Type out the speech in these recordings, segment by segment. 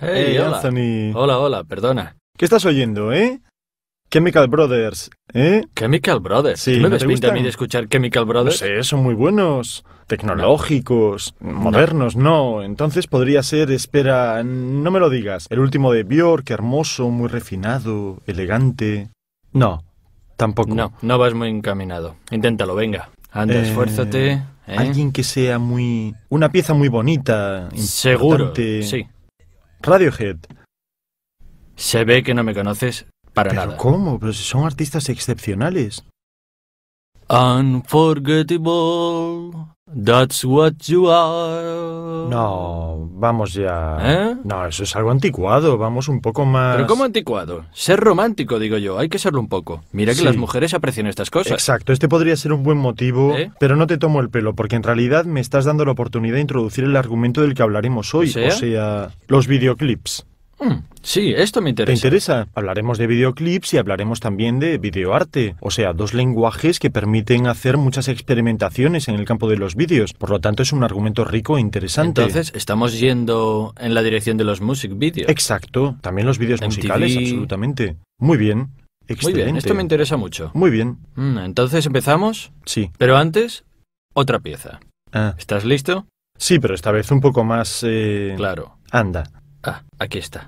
Hey, hola. Anthony. Hola, hola, perdona. ¿Qué estás oyendo, eh? Chemical Brothers, ¿eh? Chemical Brothers. Sí, me ¿no a mí de escuchar Chemical Brothers? No sé, son muy buenos, tecnológicos, modernos, no. Entonces podría ser, espera, no me lo digas. El último de Björk, hermoso, muy refinado, elegante. No, tampoco. No, no vas muy encaminado. Inténtalo, venga. Anda, eh, esfuérzate. ¿eh? Alguien que sea muy... Una pieza muy bonita, Seguro, sí. Radiohead. Se ve que no me conoces para ¿Pero nada. ¿Cómo? Pero si son artistas excepcionales. Unforgettable. That's what you are. No, vamos ya. ¿Eh? No, eso es algo anticuado, vamos un poco más. Pero ¿cómo anticuado? Ser romántico, digo yo, hay que serlo un poco. Mira que las mujeres aprecian estas cosas. Exacto, este podría ser un buen motivo, ¿Eh? pero no te tomo el pelo, porque en realidad me estás dando la oportunidad de introducir el argumento del que hablaremos hoy, o sea los videoclips. Mm, sí, esto me interesa. ¿Te interesa? Hablaremos de videoclips y hablaremos también de videoarte, o sea, dos lenguajes que permiten hacer muchas experimentaciones en el campo de los vídeos. Por lo tanto, es un argumento rico e interesante. Entonces, estamos yendo en la dirección de los music videos. Exacto, también los vídeos musicales, absolutamente. Muy bien. Excelente. Muy bien, esto me interesa mucho. Muy bien. Mm, entonces, ¿empezamos? Sí. Pero antes, otra pieza. Ah. ¿Estás listo? Sí, pero esta vez un poco más... Eh, claro. Anda. Ah, aquí está.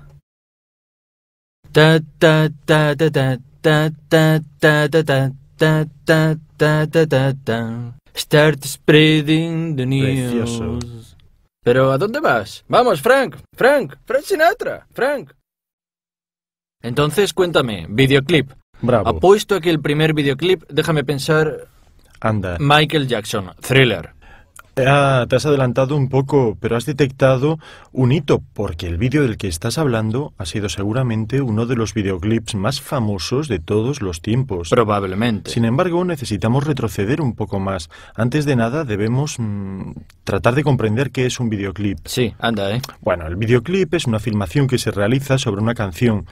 Start spreading the news. Pero ¿a dónde vas? Vamos, Frank, Frank, Frank Sinatra, Frank. Entonces, cuéntame, videoclip. Bravo. Apuesto a que el primer videoclip, déjame pensar. Anda. Michael Jackson, thriller te has adelantado un poco, pero has detectado un hito, porque el vídeo del que estás hablando ha sido seguramente uno de los videoclips más famosos de todos los tiempos. Probablemente. Sin embargo, necesitamos retroceder un poco más. Antes de nada, debemos mm, tratar de comprender qué es un videoclip. Sí, anda, ¿eh? Bueno, el videoclip es una filmación que se realiza sobre una canción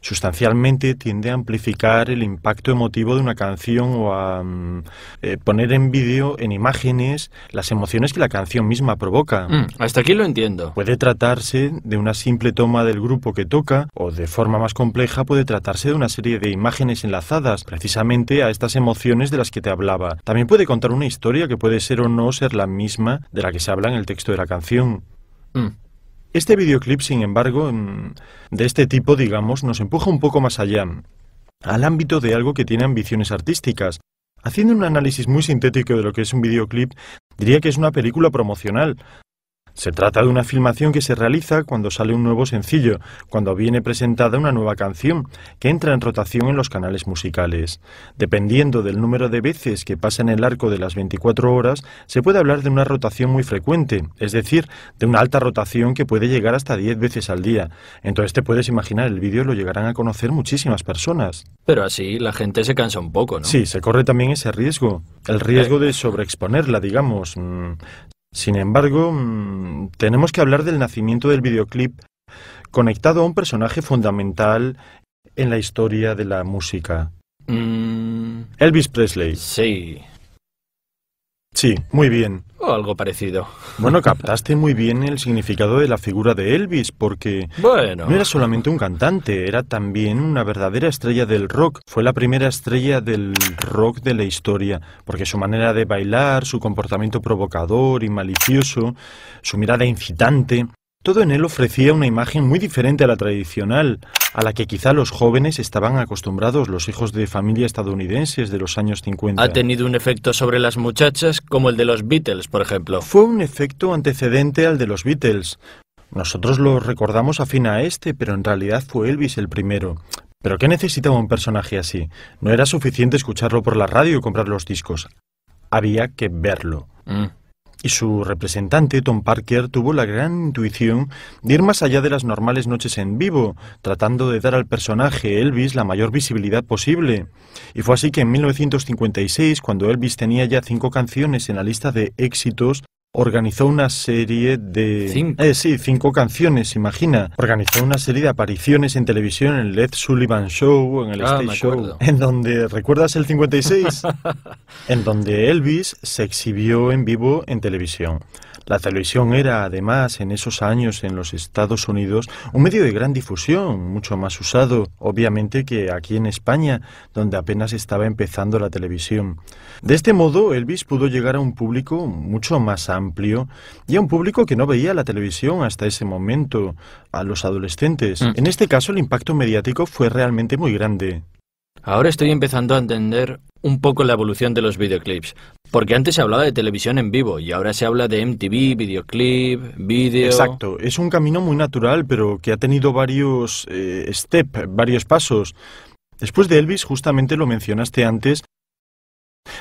sustancialmente tiende a amplificar el impacto emotivo de una canción o a mm, eh, poner en vídeo, en imágenes, las emociones que la canción misma provoca. Mm, hasta aquí lo entiendo. Puede tratarse de una simple toma del grupo que toca o de forma más compleja puede tratarse de una serie de imágenes enlazadas precisamente a estas emociones de las que te hablaba. También puede contar una historia que puede ser o no ser la misma de la que se habla en el texto de la canción. Mm. Este videoclip, sin embargo, mm, de este tipo, digamos, nos empuja un poco más allá, al ámbito de algo que tiene ambiciones artísticas. Haciendo un análisis muy sintético de lo que es un videoclip, diría que es una película promocional, se trata de una filmación que se realiza cuando sale un nuevo sencillo, cuando viene presentada una nueva canción, que entra en rotación en los canales musicales. Dependiendo del número de veces que pasa en el arco de las 24 horas, se puede hablar de una rotación muy frecuente, es decir, de una alta rotación que puede llegar hasta 10 veces al día. Entonces te puedes imaginar, el vídeo lo llegarán a conocer muchísimas personas. Pero así la gente se cansa un poco, ¿no? Sí, se corre también ese riesgo, el riesgo eh. de sobreexponerla, digamos. Mm. Sin embargo, mm, tenemos que hablar del nacimiento del videoclip conectado a un personaje fundamental en la historia de la música. Mm. Elvis Presley. Sí. Sí, muy bien. O algo parecido. Bueno, captaste muy bien el significado de la figura de Elvis, porque bueno. no era solamente un cantante, era también una verdadera estrella del rock. Fue la primera estrella del rock de la historia, porque su manera de bailar, su comportamiento provocador y malicioso, su mirada incitante, todo en él ofrecía una imagen muy diferente a la tradicional, a la que quizá los jóvenes estaban acostumbrados, los hijos de familia estadounidenses de los años 50. ¿Ha tenido un efecto sobre las muchachas como el de los Beatles, por ejemplo? Fue un efecto antecedente al de los Beatles. Nosotros lo recordamos afín a este, pero en realidad fue Elvis el primero. ¿Pero qué necesitaba un personaje así? No era suficiente escucharlo por la radio y comprar los discos. Había que verlo. Mm y su representante, Tom Parker, tuvo la gran intuición de ir más allá de las normales noches en vivo, tratando de dar al personaje Elvis la mayor visibilidad posible. Y fue así que en 1956, cuando Elvis tenía ya cinco canciones en la lista de éxitos, organizó una serie de... Cinco. Eh, sí, cinco canciones, imagina. Organizó una serie de apariciones en televisión, en el Ed Sullivan Show, en el ah, State Show, en donde, ¿recuerdas el 56? en donde Elvis se exhibió en vivo en televisión. La televisión era, además, en esos años en los Estados Unidos, un medio de gran difusión, mucho más usado, obviamente, que aquí en España, donde apenas estaba empezando la televisión. De este modo, Elvis pudo llegar a un público mucho más amplio y a un público que no veía la televisión hasta ese momento, a los adolescentes. Mm. En este caso, el impacto mediático fue realmente muy grande. Ahora estoy empezando a entender un poco la evolución de los videoclips. Porque antes se hablaba de televisión en vivo y ahora se habla de MTV, videoclip, vídeo. Exacto, es un camino muy natural, pero que ha tenido varios eh, step, varios pasos. Después de Elvis, justamente lo mencionaste antes,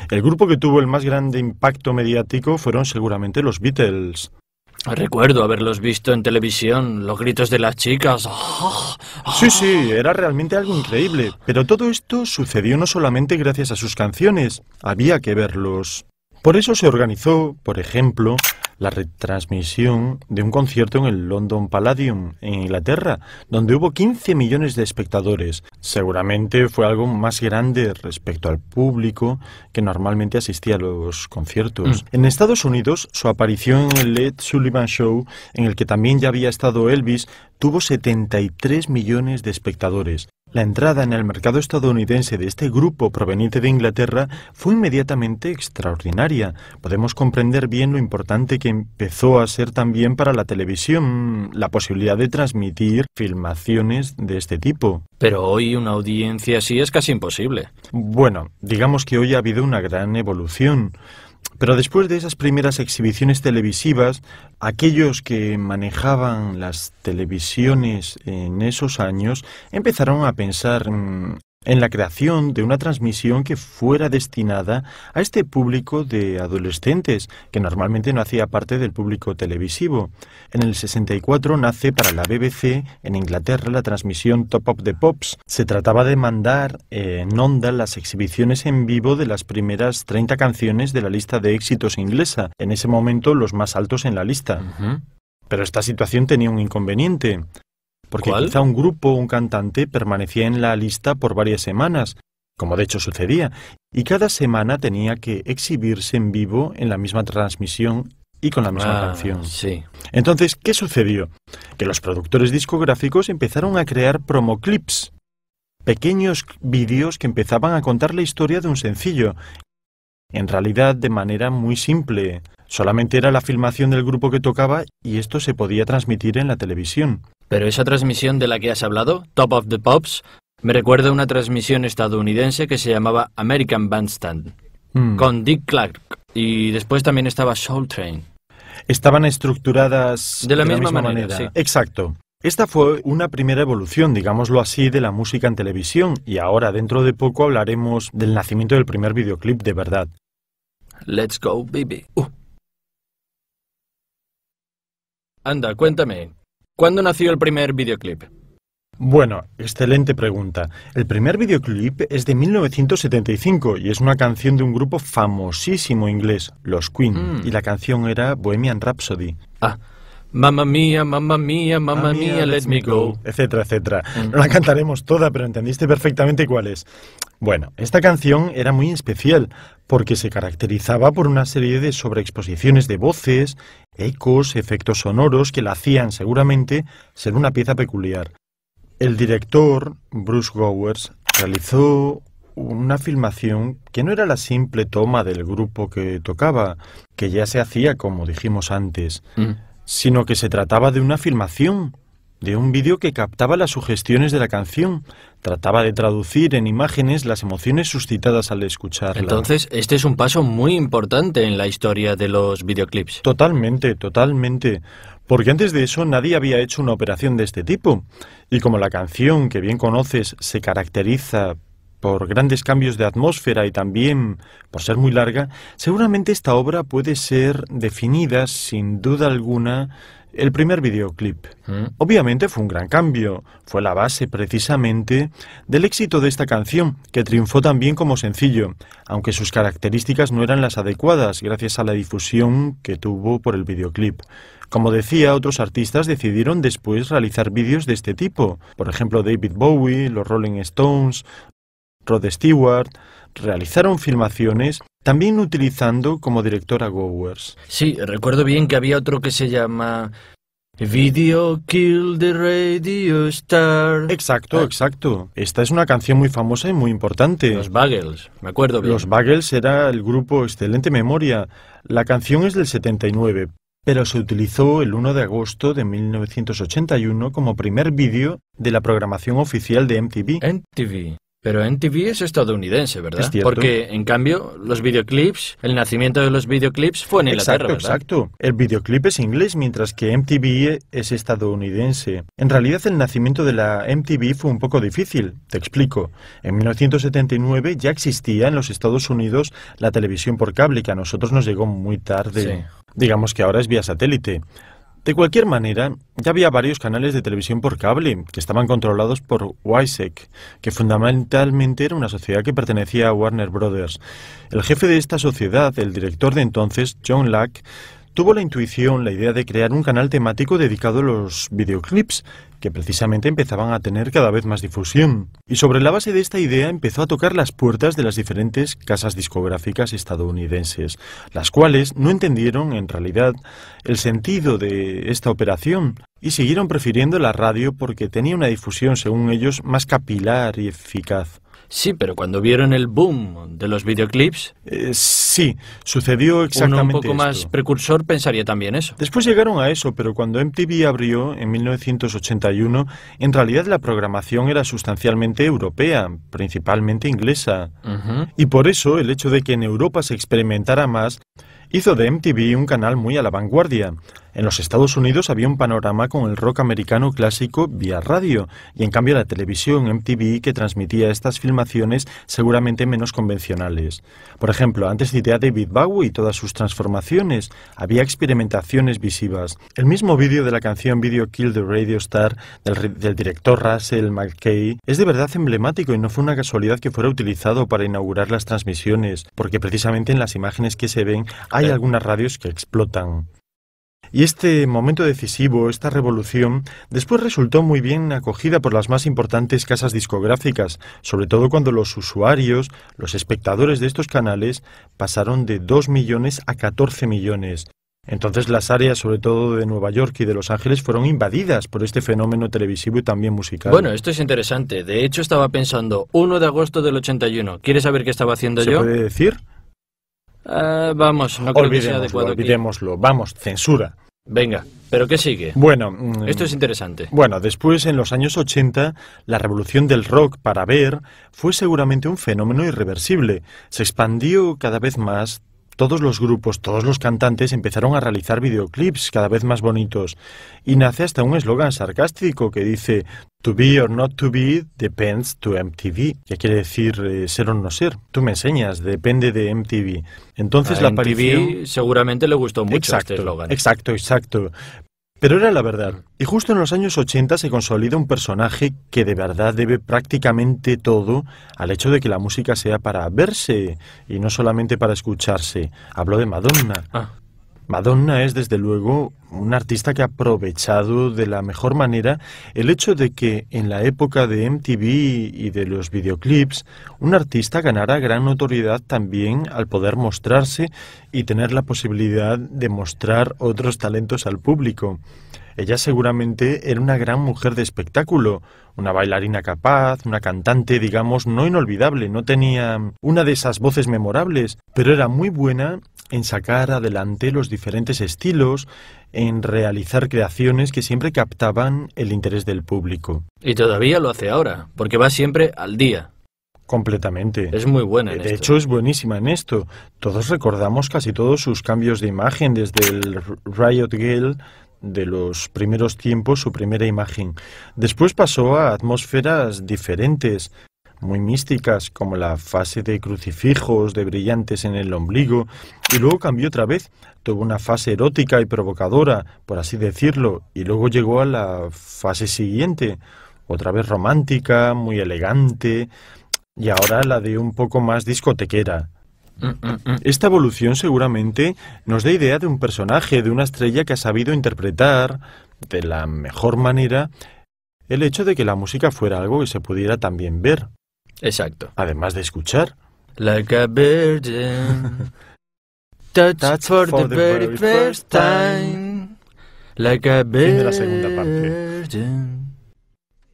el grupo que tuvo el más grande impacto mediático fueron seguramente los Beatles. Recuerdo haberlos visto en televisión, los gritos de las chicas. Sí, sí, era realmente algo increíble. Pero todo esto sucedió no solamente gracias a sus canciones, había que verlos. Por eso se organizó, por ejemplo, la retransmisión de un concierto en el London Palladium, en Inglaterra, donde hubo 15 millones de espectadores. Seguramente fue algo más grande respecto al público que normalmente asistía a los conciertos. Mm. En Estados Unidos, su aparición en el Ed Sullivan Show, en el que también ya había estado Elvis, tuvo 73 millones de espectadores. La entrada en el mercado estadounidense de este grupo proveniente de Inglaterra fue inmediatamente extraordinaria. Podemos comprender bien lo importante que empezó a ser también para la televisión la posibilidad de transmitir filmaciones de este tipo. Pero hoy una audiencia así es casi imposible. Bueno, digamos que hoy ha habido una gran evolución. Pero después de esas primeras exhibiciones televisivas, aquellos que manejaban las televisiones en esos años empezaron a pensar mm, en la creación de una transmisión que fuera destinada a este público de adolescentes, que normalmente no hacía parte del público televisivo. En el 64 nace para la BBC en Inglaterra la transmisión Top of the Pops. Se trataba de mandar en onda las exhibiciones en vivo de las primeras 30 canciones de la lista de éxitos inglesa, en ese momento los más altos en la lista. Pero esta situación tenía un inconveniente. Porque quizá un grupo, o un cantante, permanecía en la lista por varias semanas, como de hecho sucedía, y cada semana tenía que exhibirse en vivo en la misma transmisión y con la misma ah, canción. Entonces, ¿qué sucedió? Que los productores discográficos empezaron a crear promoclips, pequeños vídeos que empezaban a contar la historia de un sencillo, en realidad de manera muy simple. Solamente era la filmación del grupo que tocaba y esto se podía transmitir en la televisión. Pero esa transmisión de la que has hablado, Top of the Pops, me recuerda a una transmisión estadounidense que se llamaba American Bandstand, mm. con Dick Clark. Y después también estaba Soul Train. Estaban estructuradas de la, misma, manera. Exacto. Esta fue una primera evolución, digámoslo así, de la música en televisión y ahora dentro de poco hablaremos del nacimiento del primer videoclip de verdad. Let's go, baby. Uh. Anda, cuéntame, ¿Cuándo nació el primer videoclip? Bueno, excelente pregunta. El primer videoclip es de 1975 y es una canción de un grupo famosísimo inglés, los Queen, mm. y la canción era Bohemian Rhapsody. Ah. Mamma mía, mamma mía, mamma mía, let me go. Etcétera, etcétera. Mm. No la cantaremos toda, pero entendiste perfectamente cuál es. Bueno, esta canción era muy especial porque se caracterizaba por una serie de sobreexposiciones de voces, ecos, efectos sonoros que la hacían seguramente ser una pieza peculiar. El director, Bruce Gowers, realizó una filmación que no era la simple toma del grupo que tocaba, que ya se hacía como dijimos antes, mm. sino que se trataba de una filmación de un vídeo que captaba las sugestiones de la canción. Trataba de traducir en imágenes las emociones suscitadas al escucharla. Entonces, este es un paso muy importante en la historia de los videoclips. Totalmente, totalmente. Porque antes de eso nadie había hecho una operación de este tipo. Y como la canción, que bien conoces, se caracteriza por grandes cambios de atmósfera y también por ser muy larga, seguramente esta obra puede ser definida sin duda alguna el primer videoclip. Mm. Obviamente fue un gran cambio, fue la base precisamente del éxito de esta canción, que triunfó también como sencillo, aunque sus características no eran las adecuadas gracias a la difusión que tuvo por el videoclip. Como decía, otros artistas decidieron después realizar vídeos de este tipo, por ejemplo David Bowie, los Rolling Stones, Rod Stewart, realizaron filmaciones también utilizando como director a Gowers. Sí, recuerdo bien que había otro que se llama Video Kill the Radio Star. Exacto, ah. exacto. Esta es una canción muy famosa y muy importante. Los Bagels, me acuerdo bien. Los Bagels era el grupo Excelente Memoria. La canción es del 79, pero se utilizó el 1 de agosto de 1981 como primer vídeo de la programación oficial de MTV. MTV. Pero MTV es estadounidense, ¿verdad? Porque, en cambio, los videoclips, el nacimiento de los videoclips fue en Inglaterra, exacto, ¿verdad? Exacto, El videoclip es inglés, mientras que MTV es estadounidense. En realidad, el nacimiento de la MTV fue un poco difícil. Te explico. En 1979 ya existía en los Estados Unidos la televisión por cable, que a nosotros nos llegó muy tarde. Digamos que ahora es vía satélite. De cualquier manera, ya había varios canales de televisión por cable que estaban controlados por WISEC, que fundamentalmente era una sociedad que pertenecía a Warner Brothers. El jefe de esta sociedad, el director de entonces, John Lack, tuvo la intuición, la idea de crear un canal temático dedicado a los videoclips, que precisamente empezaban a tener cada vez más difusión. Y sobre la base de esta idea empezó a tocar las puertas de las diferentes casas discográficas estadounidenses, las cuales no entendieron en realidad el sentido de esta operación y siguieron prefiriendo la radio porque tenía una difusión, según ellos, más capilar y eficaz. Sí, pero cuando vieron el boom de los videoclips... Eh, sí, sucedió exactamente uno un poco más precursor pensaría también eso. Después llegaron a eso, pero cuando MTV abrió en 1981, en realidad la programación era sustancialmente europea, principalmente inglesa. Y por eso el hecho de que en Europa se experimentara más hizo de MTV un canal muy a la vanguardia. En los Estados Unidos había un panorama con el rock americano clásico vía radio y en cambio la televisión MTV que transmitía estas filmaciones seguramente menos convencionales. Por ejemplo, antes de a David Bowie y todas sus transformaciones, había experimentaciones visivas. El mismo vídeo de la canción Video Kill the Radio Star del, del director Russell McKay es de verdad emblemático y no fue una casualidad que fuera utilizado para inaugurar las transmisiones, porque precisamente en las imágenes que se ven hay algunas radios que explotan. Y este momento decisivo, esta revolución, después resultó muy bien acogida por las más importantes casas discográficas, sobre todo cuando los usuarios, los espectadores de estos canales, pasaron de 2 millones a 14 millones. Entonces las áreas, sobre todo de Nueva York y de Los Ángeles, fueron invadidas por este fenómeno televisivo y también musical. Bueno, esto es interesante. De hecho, estaba pensando, 1 de agosto del 81, ¿quieres saber qué estaba haciendo yo? ¿Se puede decir? Eh, vamos, no creo que sea adecuado Vamos, censura. Venga, ¿pero qué sigue? Bueno, mm, esto es interesante. Bueno, después en los años 80, la revolución del rock para ver fue seguramente un fenómeno irreversible. Se expandió cada vez más todos los grupos, todos los cantantes empezaron a realizar videoclips cada vez más bonitos y nace hasta un eslogan sarcástico que dice To be or not to be depends to MTV, que quiere decir eh, ser o no ser. Tú me enseñas, depende de MTV. Entonces la MTV seguramente le gustó mucho este eslogan. Exacto, exacto. Pero era la verdad. Y justo en los años 80 se consolida un personaje que de verdad debe prácticamente todo al hecho de que la música sea para verse y no solamente para escucharse. Hablo de Madonna. Ah. Madonna es desde luego un artista que ha aprovechado de la mejor manera el hecho de que en la época de MTV y de los videoclips un artista ganara gran notoriedad también al poder mostrarse y tener la posibilidad de mostrar otros talentos al público. Ella seguramente era una gran mujer de espectáculo, una bailarina capaz, una cantante, digamos, no inolvidable, no tenía una de esas voces memorables, pero era muy buena en sacar adelante los diferentes estilos, en realizar creaciones que siempre captaban el interés del público. Y todavía lo hace ahora, porque va siempre al día. Completamente. Es muy buena. de hecho, es buenísima en esto. Todos recordamos casi todos sus cambios de imagen, desde el Riot Girl de los primeros tiempos su primera imagen. Después pasó a atmósferas diferentes, muy místicas, como la fase de crucifijos, de brillantes en el ombligo, y luego cambió otra vez, tuvo una fase erótica y provocadora, por así decirlo, y luego llegó a la fase siguiente, otra vez romántica, muy elegante, y ahora la de un poco más discotequera. Esta evolución seguramente nos da idea de un personaje, de una estrella que ha sabido interpretar de la mejor manera el hecho de que la música fuera algo que se pudiera también ver. Exacto. Además de escuchar. Like la segunda parte.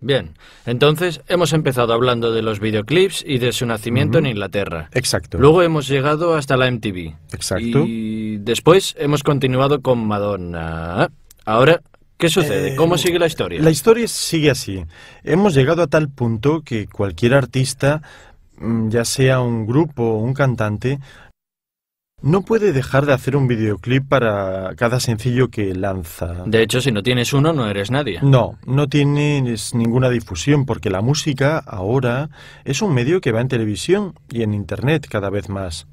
Bien, entonces hemos empezado hablando de los videoclips y de su nacimiento en Inglaterra. Exacto. Luego hemos llegado hasta la MTV. Exacto. Y después hemos continuado con Madonna. Ahora, ¿qué sucede? Eh, ¿Cómo sigue la historia? La historia sigue así. Hemos llegado a tal punto que cualquier artista, mm, ya sea un grupo o un cantante, no puede dejar de hacer un videoclip para cada sencillo que lanza. De hecho, si no tienes uno, no eres nadie. No, no tienes ninguna difusión porque la música ahora es un medio que va en televisión y en Internet cada vez más.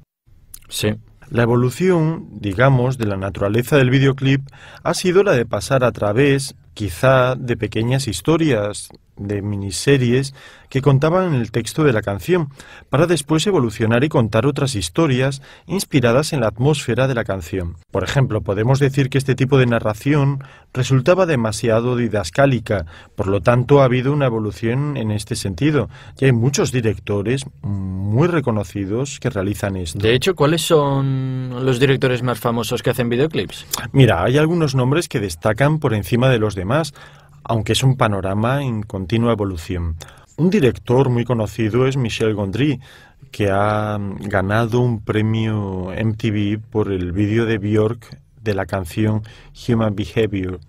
Sí. La evolución, digamos, de la naturaleza del videoclip ha sido la de pasar a través quizá de pequeñas historias, de miniseries que contaban el texto de la canción, para después evolucionar y contar otras historias inspiradas en la atmósfera de la canción. Por ejemplo, podemos decir que este tipo de narración resultaba demasiado didascálica, por lo tanto ha habido una evolución en este sentido, y hay muchos directores muy reconocidos que realizan esto. De hecho, ¿cuáles son los directores más famosos que hacen videoclips? Mira, hay algunos nombres que destacan por encima de los demás aunque es un panorama en continua evolución. Un director muy conocido es Michel Gondry, que ha ganado un premio MTV por el vídeo de Bjork de la canción Human Behavior.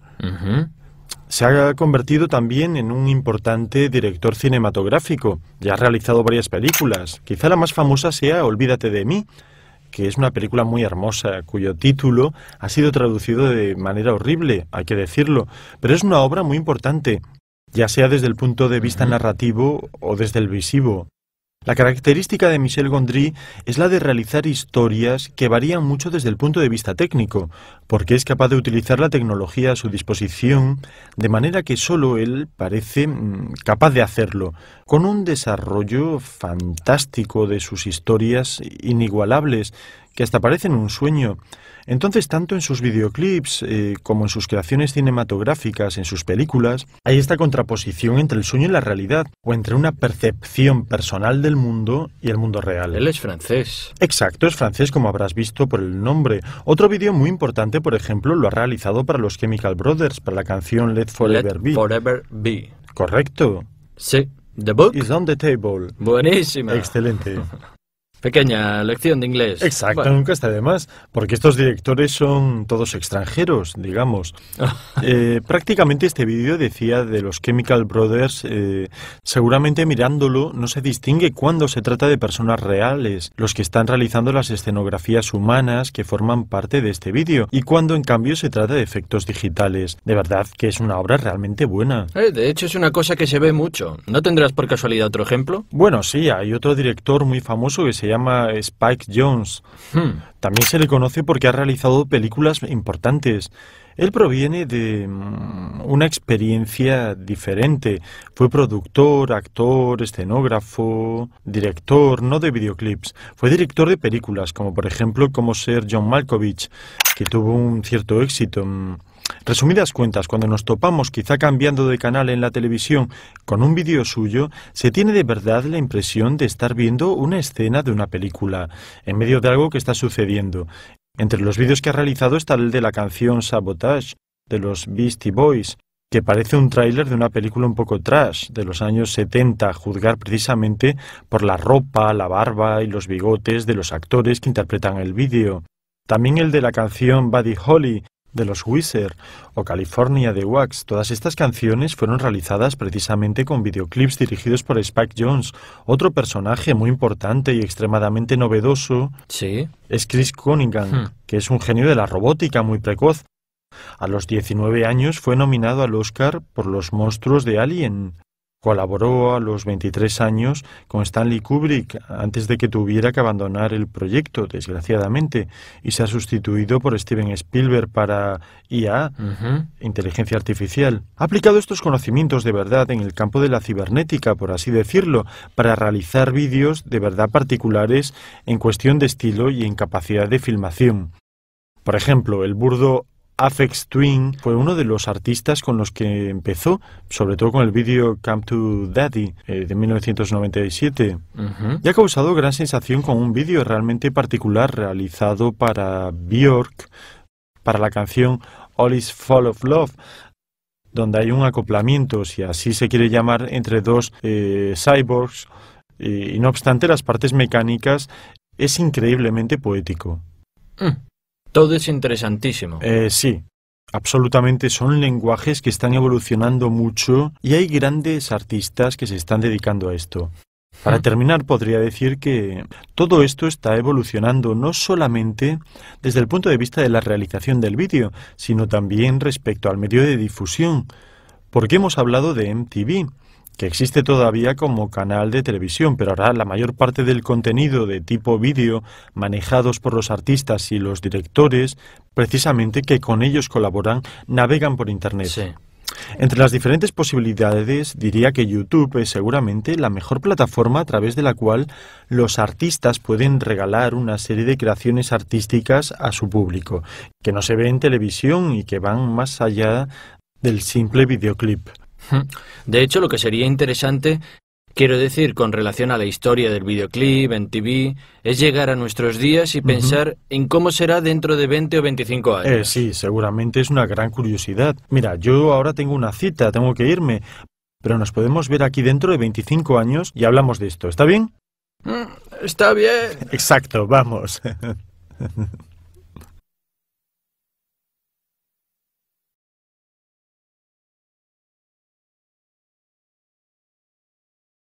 Se ha convertido también en un importante director cinematográfico. Ya ha realizado varias películas. Quizá la más famosa sea Olvídate de mí, que es una película muy hermosa, cuyo título ha sido traducido de manera horrible, hay que decirlo, pero es una obra muy importante, ya sea desde el punto de vista narrativo o desde el visivo. La característica de Michel Gondry es la de realizar historias que varían mucho desde el punto de vista técnico, porque es capaz de utilizar la tecnología a su disposición de manera que solo él parece mm, capaz de hacerlo, con un desarrollo fantástico de sus historias inigualables que hasta parecen un sueño. Entonces, tanto en sus videoclips eh, como en sus creaciones cinematográficas, en sus películas, hay esta contraposición entre el sueño y la realidad, o entre una percepción personal del mundo y el mundo real. Él es francés. Exacto, es francés, como habrás visto por el nombre. Otro vídeo muy importante, por ejemplo, lo ha realizado para los Chemical Brothers, para la canción Let Forever Let Be. Forever Be. Correcto. Sí. The Book is on the Table. Buenísima. Excelente. Pequeña lección de inglés. Exacto, nunca está de más, porque estos directores son todos extranjeros, digamos. Eh, prácticamente este vídeo decía de los Chemical Brothers, eh, seguramente mirándolo no se distingue cuando se trata de personas reales, los que están realizando las escenografías humanas que forman parte de este vídeo, y cuando en cambio se trata de efectos digitales. De verdad que es una obra realmente buena. Eh, de hecho es una cosa que se ve mucho. ¿No tendrás por casualidad otro ejemplo? Bueno, sí, hay otro director muy famoso que se llama llama Spike Jones. Hmm. También se le conoce porque ha realizado películas importantes. Él proviene de mm, una experiencia diferente. Fue productor, actor, escenógrafo, director, no de videoclips. Fue director de películas, como por ejemplo Como ser John Malkovich, que tuvo un cierto éxito. Resumidas cuentas, cuando nos topamos quizá cambiando de canal en la televisión con un vídeo suyo, se tiene de verdad la impresión de estar viendo una escena de una película, en medio de algo que está sucediendo. Entre los vídeos que ha realizado está el de la canción Sabotage, de los Beastie Boys, que parece un tráiler de una película un poco trash de los años 70, juzgar precisamente por la ropa, la barba y los bigotes de los actores que interpretan el vídeo. También el de la canción Buddy Holly, de los Whizzer, o California de Wax. Todas estas canciones fueron realizadas precisamente con videoclips dirigidos por Spike Jones, otro personaje muy importante y extremadamente novedoso. Sí. Es Chris Cunningham, hmm. que es un genio de la robótica muy precoz. A los 19 años fue nominado al Oscar por Los monstruos de Alien. Colaboró a los 23 años con Stanley Kubrick antes de que tuviera que abandonar el proyecto, desgraciadamente, y se ha sustituido por Steven Spielberg para IA, inteligencia artificial. Ha aplicado estos conocimientos de verdad en el campo de la cibernética, por así decirlo, para realizar vídeos de verdad particulares en cuestión de estilo y en capacidad de filmación. Por ejemplo, el burdo Afex Twin fue uno de los artistas con los que empezó, sobre todo con el vídeo Come to Daddy eh, de 1997. Y ha causado gran sensación con un vídeo realmente particular realizado para Bjork, para la canción All is Fall of Love, donde hay un acoplamiento, si así se quiere llamar, entre dos eh, cyborgs. Y, no obstante las partes mecánicas, es increíblemente poético. Mm. Todo es interesantísimo. Eh, sí, absolutamente son lenguajes que están evolucionando mucho y hay grandes artistas que se están dedicando a esto. Para mm. terminar, podría decir que todo esto está evolucionando no solamente desde el punto de vista de la realización del vídeo, sino también respecto al medio de difusión, porque hemos hablado de MTV, que existe todavía como canal de televisión, pero ahora la mayor parte del contenido de tipo vídeo manejados por los artistas y los directores, precisamente que con ellos colaboran, navegan por Internet. Entre las diferentes posibilidades, diría que YouTube es seguramente la mejor plataforma a través de la cual los artistas pueden regalar una serie de creaciones artísticas a su público, que no se ve en televisión y que van más allá del simple videoclip. De hecho, lo que sería interesante, quiero decir, con relación a la historia del videoclip en TV, es llegar a nuestros días y pensar en cómo será dentro de 20 o 25 eh, años. sí, seguramente es una gran curiosidad. Mira, yo ahora tengo una cita, tengo que irme, pero nos podemos ver aquí dentro de 25 años y hablamos de esto, ¿está bien? Mm, está bien. Exacto, vamos.